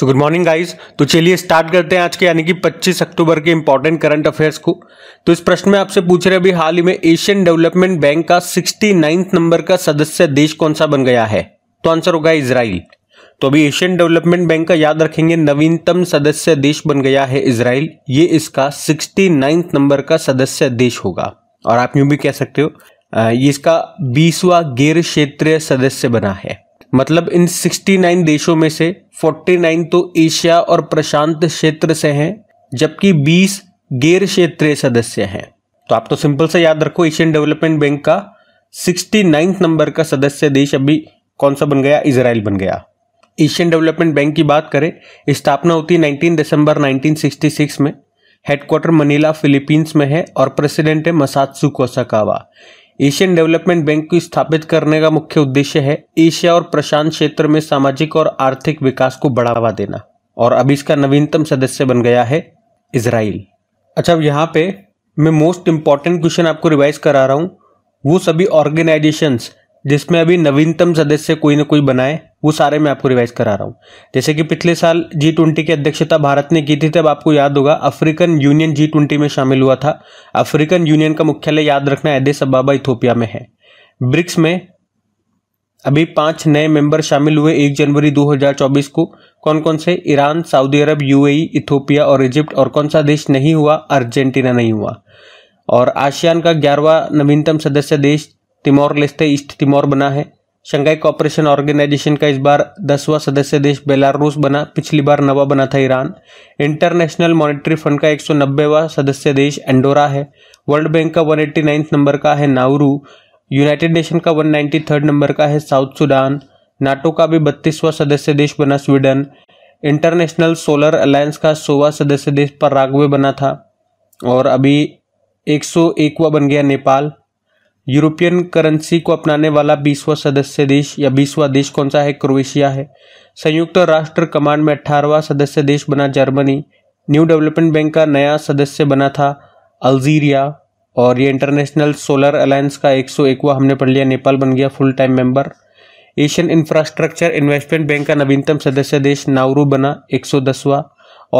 so good morning guys तो चलिए start करते हैं आज के यानी कि 25 अक्टूबर के इंपॉर्टेंट करंट अफेयर्स को तो इस प्रश्न में आपसे पूछ रहे अभी हाल ही में एशियन डेवलपमेंट बैंक का सिक्सटी नंबर का सदस्य देश कौन सा बन गया है तो आंसर होगा इसराइल तो अभी एशियन डेवलपमेंट बैंक का याद रखेंगे नवीनतम सदस्य देश बन गया है इसराइल ये इसका सिक्सटी नंबर का सदस्य देश होगा और आप यूं भी कह सकते हो ये इसका बीसवा गैर क्षेत्रीय सदस्य बना है मतलब इन 69 देशों में से 49 तो एशिया और प्रशांत क्षेत्र से हैं जबकि 20 गैर क्षेत्रीय सदस्य हैं तो आप तो सिंपल से याद रखो एशियन डेवलपमेंट बैंक का सिक्सटी नंबर का सदस्य देश अभी कौन सा बन गया इसराइल बन गया एशियन डेवलपमेंट बैंक की बात करें स्थापना होती 19 दिसंबर 1966 में हेडक्वार्टर मनीला फिलीपींस में है और प्रेसिडेंट है Masatsu Kosakawa Asian Development Bank को स्थापित करने का मुख्य उद्देश्य है एशिया और प्रशांत क्षेत्र में सामाजिक और आर्थिक विकास को बढ़ावा देना और अब इसका नवीनतम सदस्य बन गया है इसराइल अच्छा अब यहाँ पे मैं मोस्ट इम्पॉर्टेंट क्वेश्चन आपको रिवाइज करा रहा हूँ वो सभी ऑर्गेनाइजेशंस जिसमें अभी नवीनतम सदस्य कोई ना कोई बनाए वो सारे मैं आपको रिवाइज करा रहा हूँ जैसे कि पिछले साल जी ट्वेंटी की अध्यक्षता भारत ने की थी तब आपको याद होगा अफ्रीकन यूनियन जी ट्वेंटी में शामिल हुआ था अफ्रीकन यूनियन का मुख्यालय याद रखना एडिस अबाबा इथोपिया में है ब्रिक्स में अभी पांच नए मेंबर शामिल हुए एक जनवरी 2024 को कौन कौन से ईरान सऊदी अरब यूएई इथोपिया और इजिप्ट और कौन सा देश नहीं हुआ अर्जेंटीना नहीं हुआ और आसियान का ग्यारहवा नवीनतम सदस्य देश तिमोर लेस्ते ईस्ट तिमोर बना है शंघाई कॉपरेशन ऑर्गेनाइजेशन का इस बार दसवां सदस्य देश बेलारूस बना पिछली बार नवा बना था ईरान इंटरनेशनल मॉनेटरी फंड का एक सौ नब्बेवा सदस्य देश एंडोरा है वर्ल्ड बैंक का वन एट्टी नाइन्थ नंबर का है नाउरू यूनाइटेड नेशन का वन नाइन्टी थर्ड नंबर का है साउथ सूडान नाटो का भी बत्तीसवां सदस्य देश बना स्वीडन इंटरनेशनल सोलर अलायंस का सोवा सदस्य देश पर रागवे बना था और अभी एक सौ बन गया नेपाल यूरोपियन करेंसी को अपनाने वाला बीसवा सदस्य देश या बीसवा देश कौन सा है क्रोएशिया है संयुक्त राष्ट्र कमांड में अठारहवा सदस्य देश बना जर्मनी न्यू डेवलपमेंट बैंक का नया सदस्य बना था अल्जीरिया और ये इंटरनेशनल सोलर अलायंस का एक सौ एकवा हमने पढ़ लिया नेपाल बन गया full time member Asian Infrastructure Investment Bank का नवीनतम सदस्य देश नाउरू बना एक सौ दसवा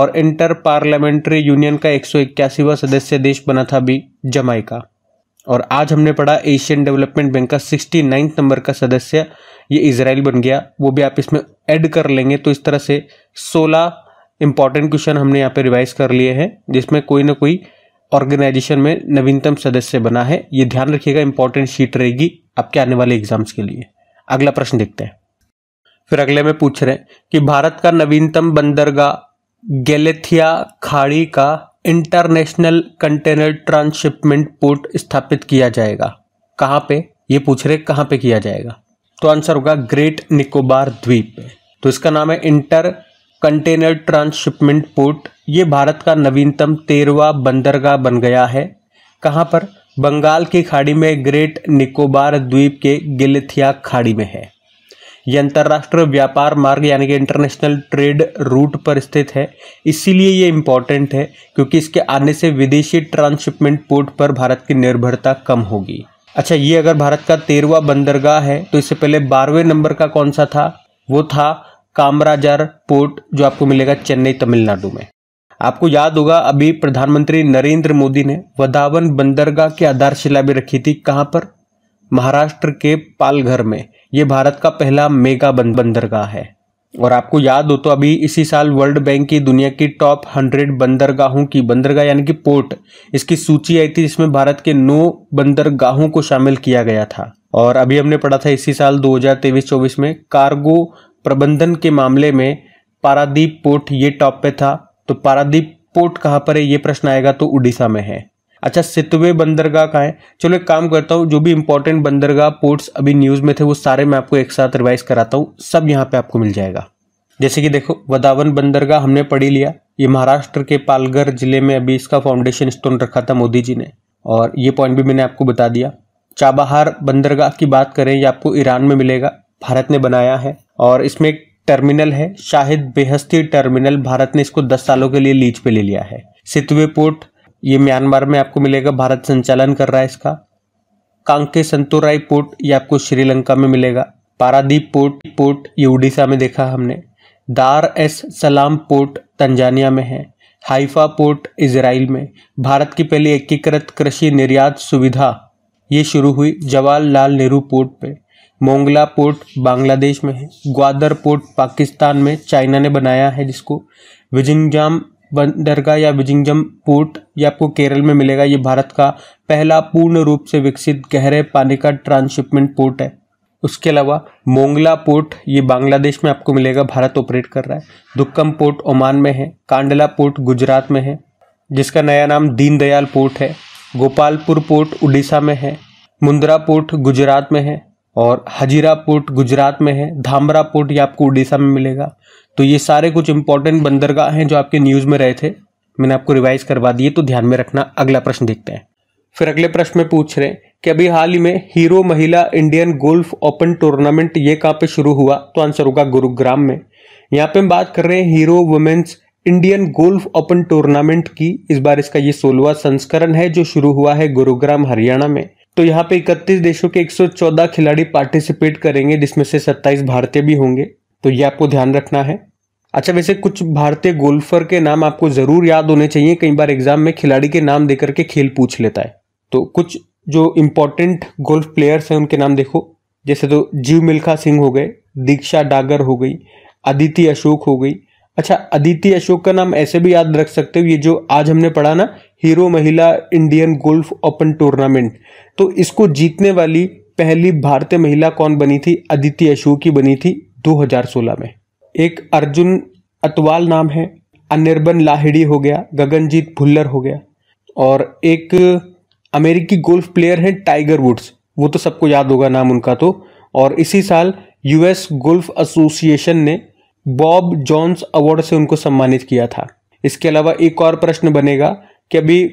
और इंटर पार्लियामेंट्री यूनियन का एक सौ इक्यासीवा सदस्य देश बना था भी का और आज हमने पढ़ा एशियन डेवलपमेंट बैंक का सिक्सटी नाइन्थ नंबर का सदस्य ये इसराइल बन गया वो भी आप इसमें ऐड कर लेंगे तो इस तरह से सोलह इंपॉर्टेंट क्वेश्चन हमने यहाँ पे रिवाइज कर लिए हैं जिसमें कोई ना कोई ऑर्गेनाइजेशन में नवीनतम सदस्य बना है ये ध्यान रखिएगा इंपॉर्टेंट शीट रहेगी आपके आने वाले एग्जाम्स के लिए अगला प्रश्न देखते हैं फिर अगले में पूछ रहे हैं कि भारत का नवीनतम बंदरगाह गैलेथिया खाड़ी का इंटरनेशनल कंटेनर ट्रांसशिपमेंट पोर्ट स्थापित किया जाएगा कहाँ पे ये पूछ रहे कहाँ पे किया जाएगा तो आंसर होगा ग्रेट निकोबार द्वीप तो इसका नाम है इंटर कंटेनर ट्रांसशिपमेंट पोर्ट ये भारत का नवीनतम तेरवा बंदरगाह बन गया है कहाँ पर बंगाल की खाड़ी में ग्रेट निकोबार द्वीप के गिलथिया खाड़ी में है ये अंतर्राष्ट्रीय व्यापार मार्ग यानी कि इंटरनेशनल ट्रेड रूट पर स्थित है इसीलिए ये इम्पॉर्टेंट है क्योंकि इसके आने से विदेशी ट्रांसशिपमेंट पोर्ट पर भारत की निर्भरता कम होगी अच्छा ये अगर भारत का तेरहवा बंदरगाह है तो इससे पहले बारहवें नंबर का कौन सा था वो था कामराजार पोर्ट जो आपको मिलेगा चेन्नई तमिलनाडु में आपको याद होगा अभी प्रधानमंत्री नरेंद्र मोदी ने वधावन बंदरगाह की आधारशिला भी रखी थी कहाँ पर महाराष्ट्र के पालघर में ये भारत का पहला मेगा बंदरगाह है और आपको याद हो तो अभी इसी साल वर्ल्ड बैंक की दुनिया की टॉप हंड्रेड बंदरगाहों की बंदरगाह यानी कि पोर्ट इसकी सूची आई थी जिसमें भारत के नौ बंदरगाहों को शामिल किया गया था और अभी हमने पढ़ा था इसी साल दो हजार में कार्गो प्रबंधन के मामले में पारादीप पोर्ट ये टॉप पे था तो पारादीप पोर्ट कहाँ पर है ये प्रश्न आएगा तो उड़ीसा में है अच्छा सितवे बंदरगाह कहाँ है चलो एक काम करता हूँ जो भी इंपॉर्टेंट बंदरगाह पोर्ट्स अभी न्यूज़ में थे वो सारे मैं आपको एक साथ रिवाइज कराता हूँ सब यहाँ पे आपको मिल जाएगा जैसे कि देखो वदावन बंदरगाह हमने पढ़ी लिया ये महाराष्ट्र के पालघर जिले में अभी इसका फाउंडेशन स्टोन रखा था मोदी जी ने और ये पॉइंट भी मैंने आपको बता दिया चाबहार बंदरगाह की बात करें ये आपको ईरान में मिलेगा भारत ने बनाया है और इसमें एक टर्मिनल है शाहिद बेहस्ती टर्मिनल भारत ने इसको 10 सालों के लिए लीज पे ले लिया है सितवे पोर्ट ये म्यांमार में आपको मिलेगा भारत संचालन कर रहा है इसका कांके संतोराई पोर्ट ये आपको श्रीलंका में मिलेगा पारादीप पोर्ट पोर्ट ये उड़ीसा में देखा हमने दार एस सलाम पोर्ट तंजानिया में है हाइफा पोर्ट इसराइल में भारत की पहली एकीकृत कृषि निर्यात सुविधा ये शुरू हुई जवाहरलाल नेहरू पोर्ट पे मोंगला पोर्ट बांग्लादेश में है ग्वादर पोर्ट पाकिस्तान में चाइना ने बनाया है जिसको विजिंगजाम बंदरगाह या विजिंगजम पोर्ट ये आपको केरल में मिलेगा ये भारत का पहला पूर्ण रूप से विकसित गहरे पानी का ट्रांसशिपमेंट पोर्ट है उसके अलावा मोंगला पोर्ट ये बांग्लादेश में आपको मिलेगा भारत ऑपरेट कर रहा है दुक्कम पोर्ट ओमान में है कांडला पोर्ट गुजरात में है जिसका नया नाम दीनदयाल पोर्ट है गोपालपुर पोर्ट उड़ीसा में है मुंद्रा पोर्ट गुजरात में है और हजीरा पोर्ट गुजरात में है धामरा पोर्ट ये आपको उड़ीसा में मिलेगा तो ये सारे कुछ इंपॉर्टेंट बंदरगाह हैं जो आपके न्यूज़ में रहे थे मैंने आपको रिवाइज करवा दिए तो ध्यान में रखना अगला प्रश्न देखते हैं फिर अगले प्रश्न में पूछ रहे हैं कि अभी हाल ही में हीरो महिला इंडियन गोल्फ ओपन टूर्नामेंट ये कहाँ पे शुरू हुआ तो आंसर होगा गुरुग्राम में यहाँ पे हम बात कर रहे हैं Hero women's Indian golf open tournament की इस बार इसका ये सोलवा संस्करण है जो शुरू हुआ है गुरुग्राम हरियाणा में तो यहाँ पे 31 देशों के 114 खिलाड़ी पार्टिसिपेट करेंगे जिसमें से 27 भारतीय भी होंगे तो ये आपको ध्यान रखना है अच्छा वैसे कुछ भारतीय गोल्फर के नाम आपको ज़रूर याद होने चाहिए कई बार एग्जाम में खिलाड़ी के नाम देकर के खेल पूछ लेता है तो कुछ जो इम्पोर्टेंट गोल्फ प्लेयर्स हैं उनके नाम देखो जैसे तो जीव मिल्खा सिंह हो गए दीक्षा डागर हो गई अदिति अशोक हो गई अच्छा अदिति अशोक का नाम ऐसे भी याद रख सकते हो ये जो आज हमने पढ़ा ना हीरो महिला इंडियन गोल्फ ओपन टूर्नामेंट तो इसको जीतने वाली पहली भारतीय महिला कौन बनी थी अदिति अशोक ही बनी थी 2016 में एक अर्जुन अतवाल नाम है अनिर्बन लाहिड़ी हो गया गगनजीत भुल्लर हो गया और एक अमेरिकी गोल्फ प्लेयर है टाइगर वुड्स वो तो सबको याद होगा नाम उनका तो और इसी साल यूएस गोल्फ एसोसिएशन ने बॉब जॉन्स अवार्ड से उनको सम्मानित किया था इसके अलावा एक और प्रश्न बनेगा कि अभी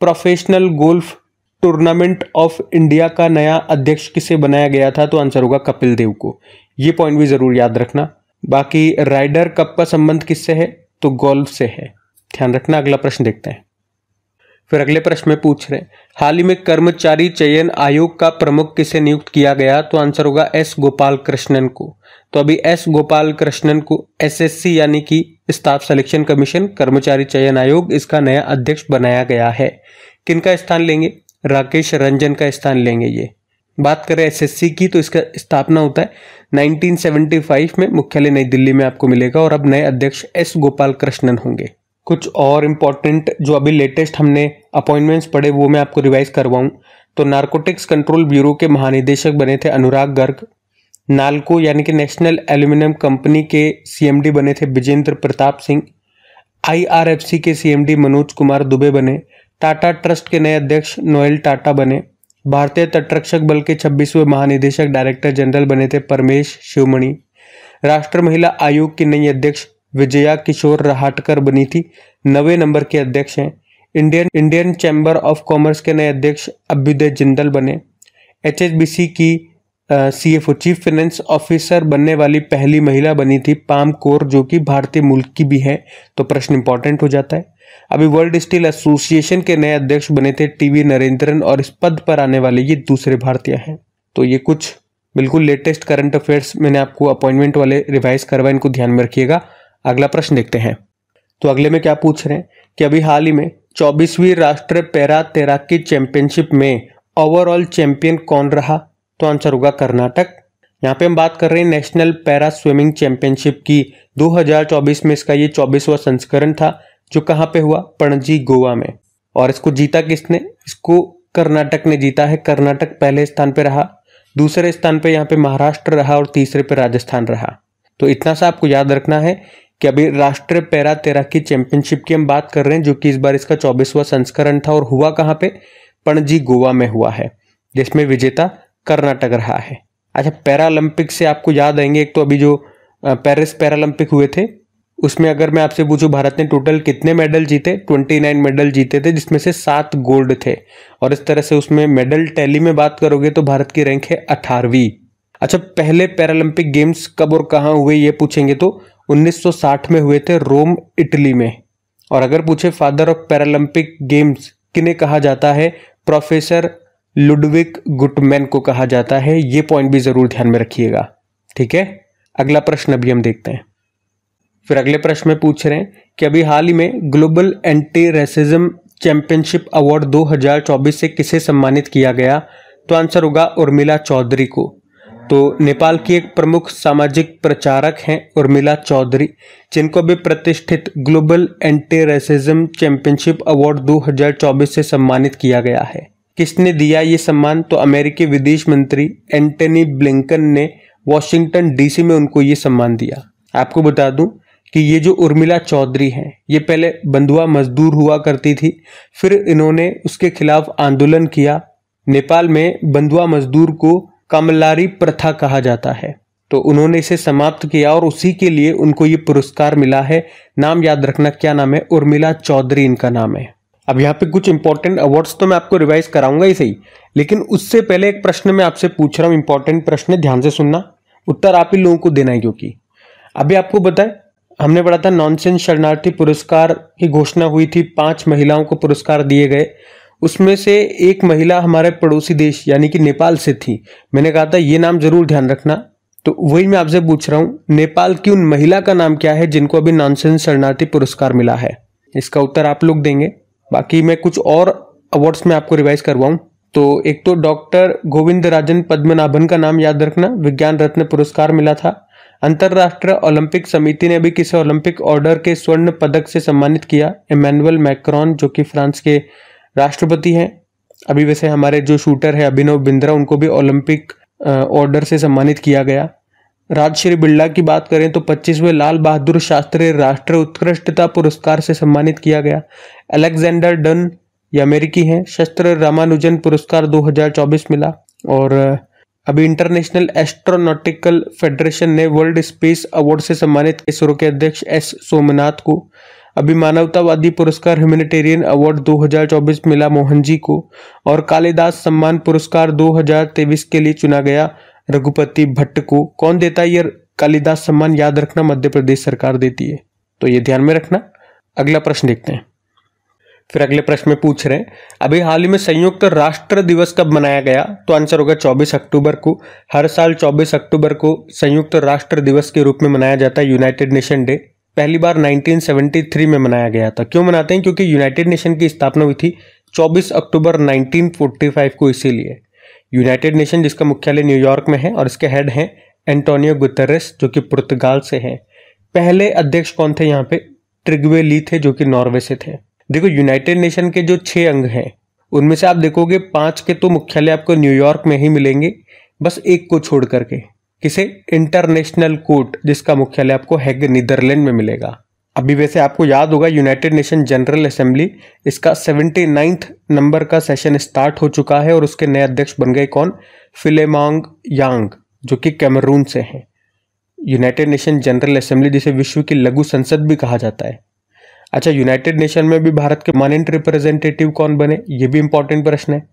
professional golf tournament of India का नया अध्यक्ष किसे बनाया गया था तो आंसर होगा कपिल देव को ये पॉइंट भी ज़रूर याद रखना बाकी राइडर कप का संबंध किससे है तो गोल्फ से है ध्यान रखना अगला प्रश्न देखते हैं फिर अगले प्रश्न में पूछ रहे हाल ही में कर्मचारी चयन आयोग का प्रमुख किसे नियुक्त किया गया तो आंसर होगा एस गोपाल कृष्णन को तो अभी एस गोपाल कृष्णन को एसएससी यानी कि स्टाफ सिलेक्शन कमीशन कर्मचारी चयन आयोग इसका नया अध्यक्ष बनाया गया है किनका स्थान लेंगे राकेश रंजन का स्थान लेंगे ये बात करें एसएससी की तो इसका स्थापना होता है 1975 में मुख्यालय नई दिल्ली में आपको मिलेगा और अब नए अध्यक्ष एस गोपाल कृष्णन होंगे कुछ और इम्पोर्टेंट जो अभी लेटेस्ट हमने अपॉइंटमेंट्स पढ़े वो मैं आपको रिवाइज करवाऊँ तो नार्कोटिक्स कंट्रोल ब्यूरो के महानिदेशक बने थे अनुराग गर्ग नालको यानी कि नेशनल एल्यूमिनियम कंपनी के सीएमडी बने थे विजेंद्र प्रताप सिंह आईआरएफसी के सीएमडी मनोज कुमार दुबे बने टाटा ट्रस्ट के नए अध्यक्ष नोएल टाटा बने भारतीय तटरक्षक बल के छब्बीसवें महानिदेशक डायरेक्टर जनरल बने थे परमेश शिवमणि राष्ट्र महिला आयोग की नई अध्यक्ष विजया किशोर रहाटकर बनी थी नवे नंबर के अध्यक्ष हैं Indian Indian chamber of commerce के नए अध्यक्ष अभ्युदय जिंदल बने एचएसबीसी की C O chief finance officer बनने वाली पहली महिला बनी थी पाम कोर जो कि भारतीय मुल्क की भी है तो प्रश्न इंपॉर्टेंट हो जाता है अभी वर्ल्ड स्टील एसोसिएशन के नए अध्यक्ष बने थे टीवी नरेंद्रन और इस पद पर आने वाले ये दूसरे भारतीय हैं तो ये कुछ बिल्कुल लेटेस्ट करंट अफेयर्स मैंने आपको अपॉइंटमेंट वाले रिवाइज करवाए इनको ध्यान में रखिएगा अगला प्रश्न देखते हैं तो अगले में क्या पूछ रहे हैं कि अभी हाल ही में चौबीसवीं राष्ट्रीय पैरा तैराकी चैंपियनशिप में ओवरऑल चैंपियन कौन रहा तो आंसर होगा कर्नाटक यहाँ पे हम बात कर रहे हैं नेशनल पैरा स्विमिंग चैंपियनशिप की 2024 में इसका ये 24वां संस्करण था जो कहाँ पे हुआ पणजी गोवा में और इसको जीता किसने इसको कर्नाटक ने जीता है कर्नाटक पहले स्थान पे रहा दूसरे स्थान पे यहाँ पे महाराष्ट्र रहा और तीसरे पे राजस्थान रहा तो इतना सा आपको याद रखना है कि अभी राष्ट्रीय पैरा तैराकी चैंपियनशिप की हम बात कर रहे हैं जो कि इस बार इसका चौबीसवा संस्करण था और हुआ कहाँ पे पणजी गोवा में हुआ है जिसमें विजेता कर्नाटक रहा है अच्छा पैरालंपिक से आपको याद आएंगे एक तो अभी जो पेरिस पैरालंपिक हुए थे उसमें अगर मैं आपसे पूछूं भारत ने टोटल कितने मेडल जीते 29 मेडल जीते थे जिसमें से सात गोल्ड थे और इस तरह से उसमें मेडल टैली में बात करोगे तो भारत की रैंक है अठारहवीं अच्छा पहले पैरालंपिक गेम्स कब और कहाँ हुए ये पूछेंगे तो 1960 में हुए थे रोम इटली में और अगर पूछे फादर ऑफ पैरालंपिक गेम्स किन्हें कहा जाता है प्रोफेसर लुडविक गुटमैन को कहा जाता है ये पॉइंट भी ज़रूर ध्यान में रखिएगा ठीक है अगला प्रश्न अभी हम देखते हैं फिर अगले प्रश्न में पूछ रहे हैं कि अभी हाल ही में global anti racism championship award 2024 से किसे सम्मानित किया गया तो आंसर होगा उर्मिला चौधरी को तो नेपाल की एक प्रमुख सामाजिक प्रचारक हैं उर्मिला चौधरी जिनको भी प्रतिष्ठित global anti racism championship award 2024 से सम्मानित किया गया है किसने दिया ये सम्मान तो अमेरिकी विदेश मंत्री एंटनी ब्लिंकन ने वॉशिंगटन डीसी में उनको ये सम्मान दिया आपको बता दूं कि ये जो उर्मिला चौधरी हैं ये पहले बंधुआ मजदूर हुआ करती थी फिर इन्होंने उसके खिलाफ आंदोलन किया नेपाल में बंधुआ मजदूर को कमलारी प्रथा कहा जाता है तो उन्होंने इसे समाप्त किया और उसी के लिए उनको ये पुरस्कार मिला है नाम याद रखना क्या नाम है उर्मिला चौधरी इनका नाम है अब यहाँ पे कुछ इंपॉर्टेंट अवार्ड्स तो मैं आपको रिवाइज कराऊंगा ही सही लेकिन उससे पहले एक प्रश्न मैं आपसे पूछ रहा हूँ इंपॉर्टेंट प्रश्न ध्यान से सुनना उत्तर आप ही लोगों को देना है क्योंकि अभी आपको बताए हमने पढ़ा था नॉनसेंस शरणार्थी पुरस्कार की घोषणा हुई थी पांच महिलाओं को पुरस्कार दिए गए उसमें से एक महिला हमारे पड़ोसी देश यानी कि नेपाल से थी मैंने कहा था ये नाम जरूर ध्यान रखना तो वही मैं आपसे पूछ रहा हूँ नेपाल की उन महिला का नाम क्या है जिनको अभी नॉनसेंस शरणार्थी पुरस्कार मिला है इसका उत्तर आप लोग देंगे बाकी मैं कुछ और अवार्ड्स में आपको रिवाइज करवाऊँ तो एक तो डॉक्टर गोविंद राजन पद्मनाभन का नाम याद रखना विज्ञान रत्न पुरस्कार मिला था अंतर्राष्ट्रीय ओलंपिक समिति ने भी किसी ओलंपिक ऑर्डर के स्वर्ण पदक से सम्मानित किया इमैनुअल मैक्रॉन जो कि फ्रांस के राष्ट्रपति हैं अभी वैसे हमारे जो शूटर है अभिनव बिंद्रा उनको भी ओलंपिक ऑर्डर से सम्मानित किया गया राजश्री बिरला की बात करें तो 25वें लाल बहादुर शास्त्री राष्ट्रीय उत्कृष्टता पुरस्कार से सम्मानित किया गया अलेक्जेंडर डन ये अमेरिकी हैं शस्त्र रामानुजन पुरस्कार 2024 मिला और अभी इंटरनेशनल एस्ट्रोनॉटिकल फेडरेशन ने वर्ल्ड स्पेस अवार्ड से सम्मानित इसरो के अध्यक्ष एस सोमनाथ को अभी मानवतावादी पुरस्कार ह्यूमेटेरियन अवार्ड 2024 मिला मोहन जी को और कालिदास सम्मान पुरस्कार 2023 के लिए चुना गया रघुपति भट्ट को कौन देता है यह कालिदास सम्मान याद रखना मध्य प्रदेश सरकार देती है तो ये ध्यान में रखना अगला प्रश्न देखते हैं फिर अगले प्रश्न में पूछ रहे हैं अभी हाल ही में संयुक्त राष्ट्र दिवस कब मनाया गया तो आंसर होगा 24 अक्टूबर को हर साल 24 अक्टूबर को संयुक्त राष्ट्र दिवस के रूप में मनाया जाता है यूनाइटेड नेशन डे पहली बार 1973 में मनाया गया था क्यों मनाते हैं क्योंकि यूनाइटेड नेशन की स्थापना हुई थी 24 अक्टूबर 1945 को इसीलिए यूनाइटेड नेशन जिसका मुख्यालय न्यूयॉर्क में है और इसके हेड हैं एंटोनियो गुतरस जो कि पुर्तगाल से हैं पहले अध्यक्ष कौन थे यहाँ पे ट्रिगवे ली थे जो कि नॉर्वे से थे देखो यूनाइटेड नेशन के जो छः अंग हैं उनमें से आप देखोगे पांच के तो मुख्यालय आपको न्यूयॉर्क में ही मिलेंगे बस एक को छोड़ करके किसे इंटरनेशनल कोर्ट जिसका मुख्यालय आपको हैग नीदरलैंड में मिलेगा अभी वैसे आपको याद होगा यूनाइटेड नेशन जनरल असेंबली इसका सेवेंटी नाइन्थ नंबर का सेशन स्टार्ट हो चुका है और उसके नए अध्यक्ष बन गए कौन फिलेमांग यांग जो कि कैमरून से हैं यूनाइटेड नेशन जनरल असेंबली जिसे विश्व की लघु संसद भी कहा जाता है अच्छा यूनाइटेड नेशन में भी भारत के मानेंट रिप्रेजेंटेटिव कौन बने ये भी इंपॉर्टेंट प्रश्न है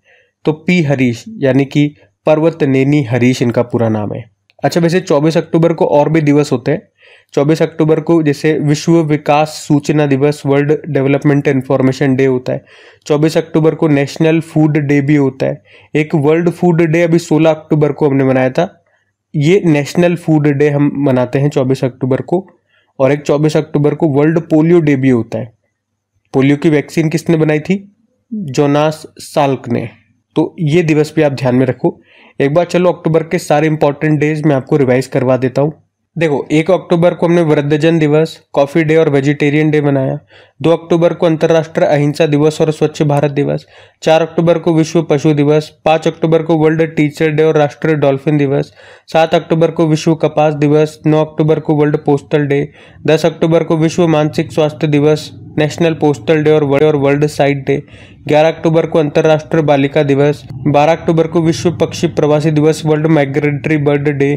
तो पी हरीश यानी कि पर्वत नेनी हरीश इनका पूरा नाम है अच्छा वैसे 24 अक्टूबर को और भी दिवस होते हैं 24 अक्टूबर को जैसे विश्व विकास सूचना दिवस वर्ल्ड डेवलपमेंट इन्फॉर्मेशन डे होता है 24 अक्टूबर को नेशनल फूड डे भी होता है एक वर्ल्ड फूड डे अभी 16 अक्टूबर को हमने मनाया था ये नेशनल फूड डे हम मनाते हैं 24 अक्टूबर को और एक 24 अक्टूबर को वर्ल्ड पोलियो डे भी होता है पोलियो की वैक्सीन किसने बनाई थी जोनास साल्क ने तो ये दिवस भी आप ध्यान में रखो एक बार चलो अक्टूबर के सारे इंपॉर्टेंट डेज मैं आपको रिवाइज करवा देता हूँ देखो एक अक्टूबर को हमने वृद्धजन दिवस कॉफ़ी डे और वेजिटेरियन डे मनाया दो अक्टूबर को अंतर्राष्ट्रीय अहिंसा दिवस और स्वच्छ भारत दिवस चार अक्टूबर को विश्व पशु दिवस पाँच अक्टूबर को वर्ल्ड टीचर डे और राष्ट्रीय डॉल्फिन दिवस सात अक्टूबर को विश्व कपास दिवस नौ अक्टूबर को वर्ल्ड पोस्टल डे दस अक्टूबर को विश्व मानसिक स्वास्थ्य दिवस नेशनल पोस्टल डे और वर्ल्ड और वर्ल्ड साइट डे 11 अक्टूबर को अंतर्राष्ट्रीय बालिका दिवस 12 अक्टूबर को विश्व पक्षी प्रवासी दिवस वर्ल्ड माइग्रेटरी बर्ड डे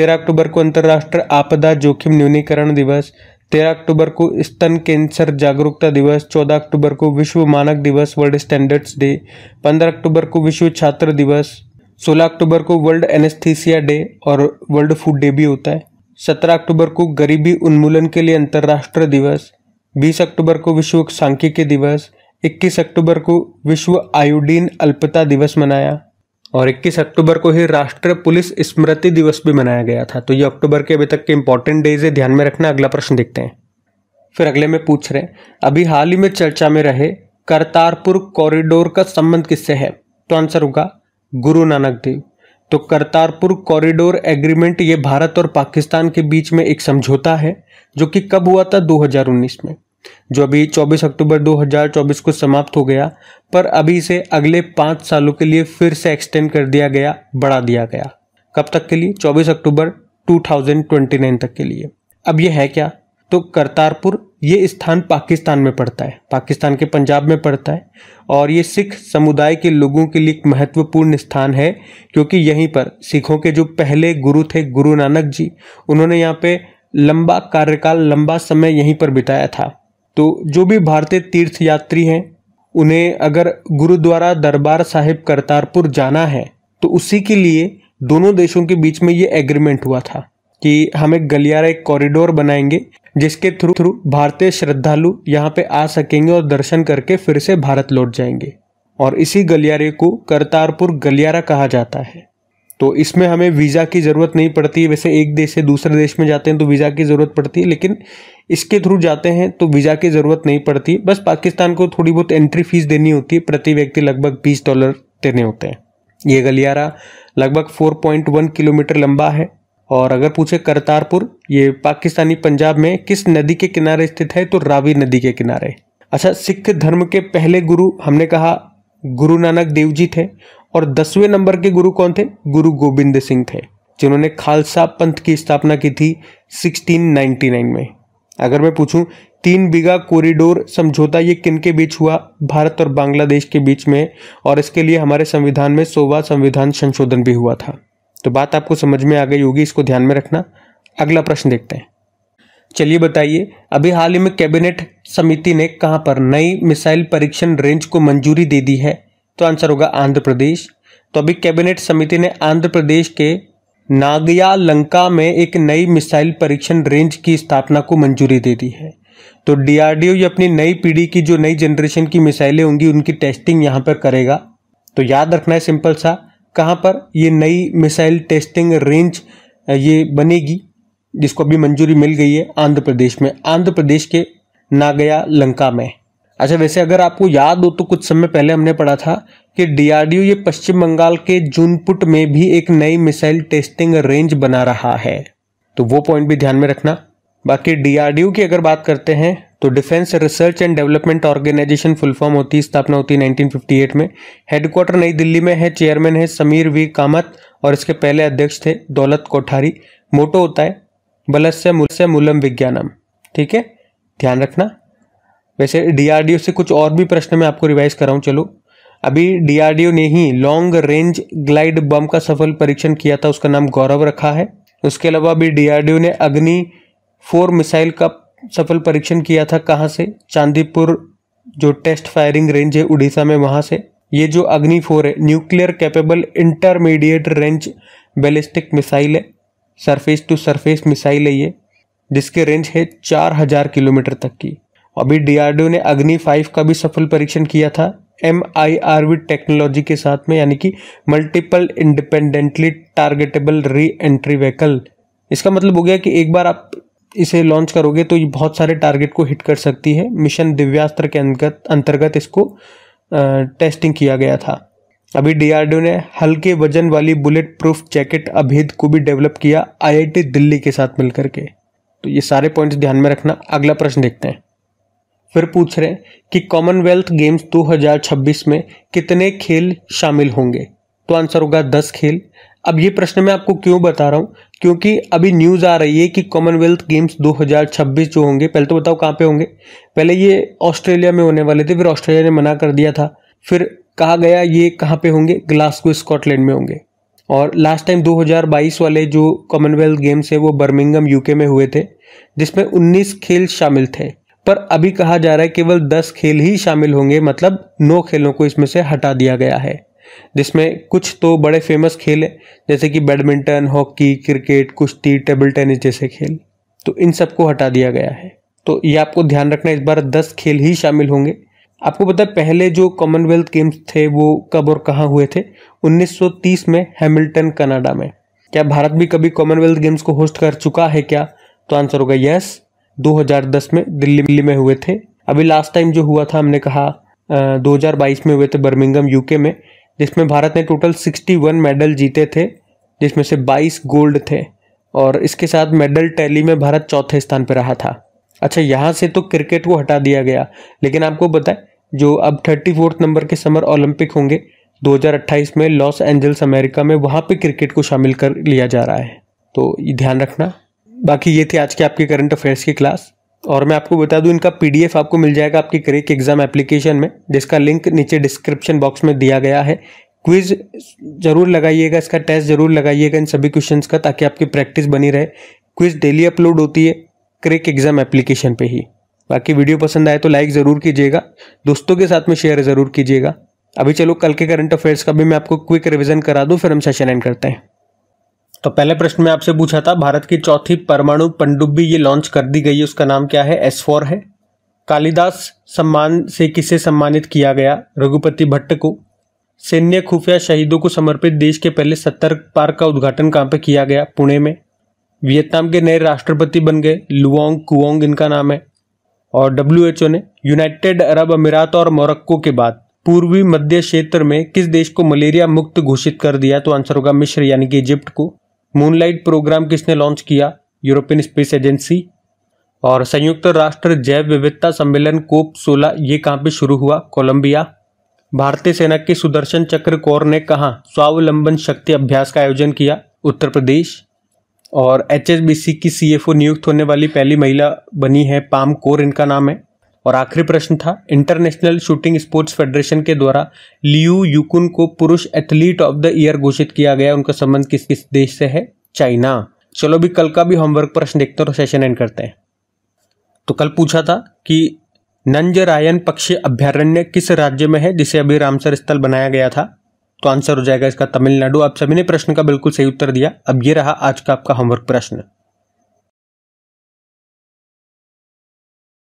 13 अक्टूबर को अंतर्राष्ट्रीय आपदा जोखिम न्यूनीकरण दिवस तेरह अक्टूबर को स्तन कैंसर जागरूकता दिवस चौदह अक्टूबर को विश्व मानक दिवस वर्ल्ड स्टैंडर्ड्स डे पंद्रह अक्टूबर को विश्व छात्र दिवस सोलह अक्टूबर को वर्ल्ड एनेस्थीसिया डे और वर्ल्ड फूड डे भी होता है सत्रह अक्टूबर को गरीबी उन्मूलन के लिए अंतर्राष्ट्रीय दिवस बीस अक्टूबर को विश्व सांख्यिकी दिवस इक्कीस अक्टूबर को विश्व आयोडीन अल्पता दिवस मनाया और 21 अक्टूबर को ही राष्ट्रीय पुलिस स्मृति दिवस भी मनाया गया था तो ये अक्टूबर के अभी तक के इंपॉर्टेंट डेज है ध्यान में रखना अगला प्रश्न देखते हैं फिर अगले में पूछ रहे हैं अभी हाल ही में चर्चा में रहे करतारपुर कॉरिडोर का संबंध किससे है तो आंसर होगा गुरु नानक देव तो करतारपुर कॉरिडोर एग्रीमेंट ये भारत और पाकिस्तान के बीच में एक समझौता है जो कि कब हुआ था 2019 में जो अभी 24 अक्टूबर 2024 को समाप्त हो गया पर अभी इसे अगले पाँच सालों के लिए फिर से एक्सटेंड कर दिया गया बढ़ा दिया गया कब तक के लिए 24 अक्टूबर 2029 तक के लिए अब ये है क्या तो करतारपुर ये स्थान पाकिस्तान में पड़ता है पाकिस्तान के पंजाब में पड़ता है और ये सिख समुदाय के लोगों के लिए एक महत्वपूर्ण स्थान है क्योंकि यहीं पर सिखों के जो पहले गुरु थे गुरु नानक जी उन्होंने यहाँ पे लंबा कार्यकाल लंबा समय यहीं पर बिताया था तो जो भी भारतीय तीर्थ यात्री हैं उन्हें अगर गुरुद्वारा दरबार साहिब करतारपुर जाना है तो उसी के लिए दोनों देशों के बीच में ये एग्रीमेंट हुआ था कि हम एक गलियारा एक कॉरिडोर बनाएंगे जिसके थ्रू थ्रू भारतीय श्रद्धालु यहाँ पे आ सकेंगे और दर्शन करके फिर से भारत लौट जाएंगे और इसी गलियारे को करतारपुर गलियारा कहा जाता है तो इसमें हमें वीज़ा की ज़रूरत नहीं पड़ती वैसे एक देश से दूसरे देश में जाते हैं तो वीज़ा की ज़रूरत पड़ती है लेकिन इसके थ्रू जाते हैं तो वीज़ा की ज़रूरत नहीं पड़ती बस पाकिस्तान को थोड़ी बहुत एंट्री फीस देनी होती है प्रति व्यक्ति लगभग बीस डॉलर देने होते हैं ये गलियारा लगभग 4.1 किलोमीटर लंबा है और अगर पूछे करतारपुर ये पाकिस्तानी पंजाब में किस नदी के किनारे स्थित है तो रावी नदी के किनारे अच्छा सिख धर्म के पहले गुरु हमने कहा गुरु नानक देव जी थे और दसवें नंबर के गुरु कौन थे गुरु गोविंद सिंह थे जिन्होंने खालसा पंथ की स्थापना की थी 1699 में अगर मैं पूछूं तीन बीघा कॉरिडोर समझौता ये किन के बीच हुआ भारत और बांग्लादेश के बीच में और इसके लिए हमारे संविधान में सोवा संविधान संशोधन भी हुआ था तो बात आपको समझ में आ गई होगी इसको ध्यान में रखना अगला प्रश्न देखते हैं चलिए बताइए अभी हाल ही में कैबिनेट समिति ने कहां पर नई मिसाइल परीक्षण रेंज को मंजूरी दे दी है तो आंसर होगा आंध्र प्रदेश तो अभी कैबिनेट समिति ने आंध्र प्रदेश के नागया लंका में एक नई मिसाइल परीक्षण रेंज की स्थापना को मंजूरी दे दी है तो डीआरडीओ ये अपनी नई पीढ़ी की जो नई जनरेशन की मिसाइलें होंगी उनकी टेस्टिंग यहाँ पर करेगा तो याद रखना है सिंपल सा कहाँ पर ये नई मिसाइल टेस्टिंग रेंज ये बनेगी जिसको अभी मंजूरी मिल गई है आंध्र प्रदेश में आंध्र प्रदेश के नागया लंका में अच्छा वैसे अगर आपको याद हो तो कुछ समय पहले हमने पढ़ा था कि डीआरडीओ ये पश्चिम बंगाल के जूनपुट में भी एक नई मिसाइल टेस्टिंग रेंज बना रहा है तो वो पॉइंट भी ध्यान में रखना बाकी डीआरडीओ की अगर बात करते हैं तो defence research and development organisation full form होती है स्थापना होती है 1958 में हेडक्वार्टर नई दिल्ली में है चेयरमैन है समीर वी कामत और इसके पहले अध्यक्ष थे दौलत कोठारी मोटो होता है बलस्य मुलस्य मूलम विज्ञानम ठीक है ध्यान रखना वैसे डीआरडीओ से कुछ और भी प्रश्न मैं आपको रिवाइज कराऊँ चलो अभी डीआरडीओ ने ही लॉन्ग रेंज ग्लाइड बम का सफल परीक्षण किया था उसका नाम गौरव रखा है उसके अलावा अभी डीआरडीओ ने अग्नि फोर मिसाइल का सफल परीक्षण किया था कहाँ से चांदीपुर जो टेस्ट फायरिंग रेंज है उड़ीसा में वहाँ से ये जो अग्नि फोर है nuclear capable intermediate range ballistic missile है सरफेस टू सरफेस मिसाइल है ये जिसके रेंज है चार हजार किलोमीटर तक की अभी डीआरडीओ ने अग्नि फाइव का भी सफल परीक्षण किया था M I R V technology के साथ में यानी कि multiple independently targetable re entry vehicle इसका मतलब हो गया कि एक बार आप इसे लॉन्च करोगे तो ये बहुत सारे टारगेट को हिट कर सकती है मिशन दिव्यास्त्र के अंतर्गत अंतर्गत इसको टेस्टिंग किया गया था अभी डीआरडीओ ने हल्के वजन वाली बुलेट प्रूफ जैकेट अभेद को भी डेवलप किया आईआईटी दिल्ली के साथ मिलकर के तो ये सारे पॉइंट्स ध्यान में रखना अगला प्रश्न देखते हैं फिर पूछ रहे हैं कि कॉमनवेल्थ गेम्स 2026 में कितने खेल शामिल होंगे तो आंसर होगा 10 खेल अब ये प्रश्न मैं आपको क्यों बता रहा हूँ क्योंकि अभी न्यूज़ आ रही है कि कॉमनवेल्थ गेम्स 2026 जो होंगे पहले तो बताओ कहाँ पे होंगे पहले ये ऑस्ट्रेलिया में होने वाले थे फिर ऑस्ट्रेलिया ने मना कर दिया था फिर कहा गया ये कहाँ पे होंगे ग्लास्को स्कॉटलैंड में होंगे और लास्ट टाइम 2022 वाले जो कॉमनवेल्थ गेम्स है वो बर्मिंगम यूके में हुए थे जिसमें 19 खेल शामिल थे पर अभी कहा जा रहा है केवल 10 खेल ही शामिल होंगे मतलब नौ खेलों को इसमें से हटा दिया गया है जिसमें कुछ तो बड़े फेमस खेल हैं जैसे कि बैडमिंटन हॉकी क्रिकेट कुश्ती टेबल टेनिस जैसे खेल तो इन सबको हटा दिया गया है तो ये आपको ध्यान रखना इस बार दस खेल ही शामिल होंगे आपको पता है पहले जो कॉमनवेल्थ गेम्स थे वो कब और कहाँ हुए थे 1930 में हैमिल्टन कनाडा में क्या भारत भी कभी कॉमनवेल्थ गेम्स को होस्ट कर चुका है क्या तो आंसर होगा यस 2010 में दिल्ली में हुए थे अभी लास्ट टाइम जो हुआ था हमने कहा आ, 2022 में हुए थे बर्मिंगम यूके में जिसमें भारत ने टोटल 61 मेडल जीते थे जिसमें से 22 गोल्ड थे और इसके साथ मेडल टैली में भारत चौथे स्थान पर रहा था अच्छा यहाँ से तो क्रिकेट को हटा दिया गया लेकिन आपको बताएं जो अब थर्टी फोर्थ नंबर के समर ओलंपिक होंगे 2028 में लॉस एंजल्स अमेरिका में वहाँ पे क्रिकेट को शामिल कर लिया जा रहा है तो ध्यान रखना बाकी ये थी आज के आपके करंट अफेयर्स की क्लास और मैं आपको बता दूं इनका पीडीएफ आपको मिल जाएगा आपकी क्रेक एग्ज़ाम एप्लीकेशन में जिसका लिंक नीचे डिस्क्रिप्शन बॉक्स में दिया गया है क्विज ज़रूर लगाइएगा इसका टेस्ट ज़रूर लगाइएगा इन सभी क्वेश्चंस का ताकि आपकी प्रैक्टिस बनी रहे क्विज डेली अपलोड होती है क्रेक एग्ज़ाम एप्लीकेशन पर ही बाकी वीडियो पसंद आए तो लाइक ज़रूर कीजिएगा दोस्तों के साथ में शेयर ज़रूर कीजिएगा अभी चलो कल के करंट अफेयर्स का भी मैं आपको क्विक रिविजन करा दूँ फिर हम सेशन एंड करते हैं तो पहले प्रश्न में आपसे पूछा था भारत की चौथी परमाणु पनडुब्बी ये लॉन्च कर दी गई है उसका नाम क्या है एस फोर है कालिदास सम्मान से किसे सम्मानित किया गया रघुपति भट्ट को सैन्य खुफिया शहीदों को समर्पित देश के पहले सत्तर पार्क का उद्घाटन कहाँ पे किया गया पुणे में वियतनाम के नए राष्ट्रपति बन गए लुओंग कुओंग इनका नाम है और डब्ल्यू ने यूनाइटेड अरब अमीरात और मोरक्को के बाद पूर्वी मध्य क्षेत्र में किस देश को मलेरिया मुक्त घोषित कर दिया तो आंसर होगा मिश्र यानी कि इजिप्ट को मूनलाइट प्रोग्राम किसने लॉन्च किया यूरोपियन स्पेस एजेंसी और संयुक्त राष्ट्र जैव विविधता सम्मेलन कोप सोलह ये कहाँ पे शुरू हुआ कोलंबिया भारतीय सेना के सुदर्शन चक्र कौर ने कहा स्वावलंबन शक्ति अभ्यास का आयोजन किया उत्तर प्रदेश और एच की सी नियुक्त होने वाली पहली महिला बनी है पाम कोर इनका नाम है और आखिरी प्रश्न था इंटरनेशनल शूटिंग स्पोर्ट्स फेडरेशन के द्वारा लियू युकुन को पुरुष एथलीट ऑफ द ईयर घोषित किया गया उनका संबंध किस किस देश से है चाइना चलो भी कल का भी होमवर्क प्रश्न देखते हैं और सेशन एंड करते हैं तो कल पूछा था कि नंजरायन पक्षी अभ्यारण्य किस राज्य में है जिसे अभी रामसर स्थल बनाया गया था तो आंसर हो जाएगा इसका तमिलनाडु आप सभी ने प्रश्न का बिल्कुल सही उत्तर दिया अब ये रहा आज का आपका होमवर्क प्रश्न